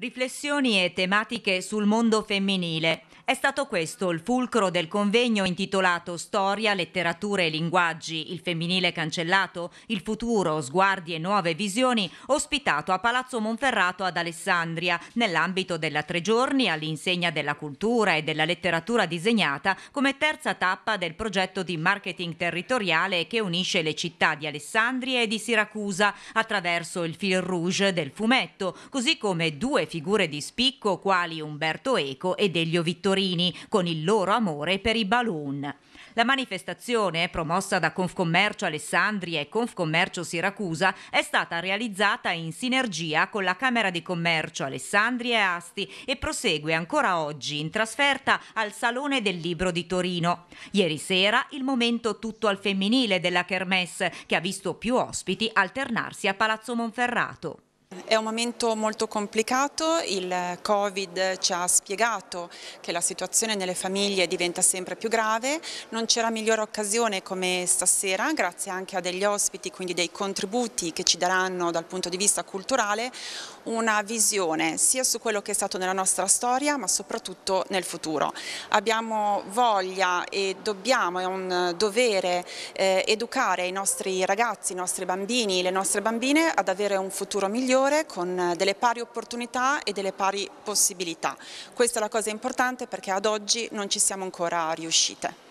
Riflessioni e tematiche sul mondo femminile è stato questo il fulcro del convegno intitolato Storia, letterature e linguaggi, il femminile cancellato, il futuro, sguardi e nuove visioni, ospitato a Palazzo Monferrato ad Alessandria, nell'ambito della Tre Giorni all'insegna della cultura e della letteratura disegnata come terza tappa del progetto di marketing territoriale che unisce le città di Alessandria e di Siracusa attraverso il fil rouge del fumetto, così come due figure di spicco quali Umberto Eco e Delio Vittorio. Santorini con il loro amore per i balloon. La manifestazione, promossa da Confcommercio Alessandria e Confcommercio Siracusa, è stata realizzata in sinergia con la Camera di Commercio Alessandria e Asti e prosegue ancora oggi in trasferta al Salone del Libro di Torino. Ieri sera il momento tutto al femminile della Kermesse, che ha visto più ospiti alternarsi a Palazzo Monferrato. È un momento molto complicato, il Covid ci ha spiegato che la situazione nelle famiglie diventa sempre più grave, non c'era migliore occasione come stasera, grazie anche a degli ospiti, quindi dei contributi che ci daranno dal punto di vista culturale, una visione sia su quello che è stato nella nostra storia ma soprattutto nel futuro. Abbiamo voglia e dobbiamo, è un dovere eh, educare i nostri ragazzi, i nostri bambini, le nostre bambine ad avere un futuro migliore migliore con eh, delle pari opportunità e delle pari possibilità. Questa è la cosa importante perché ad oggi non ci siamo ancora riuscite.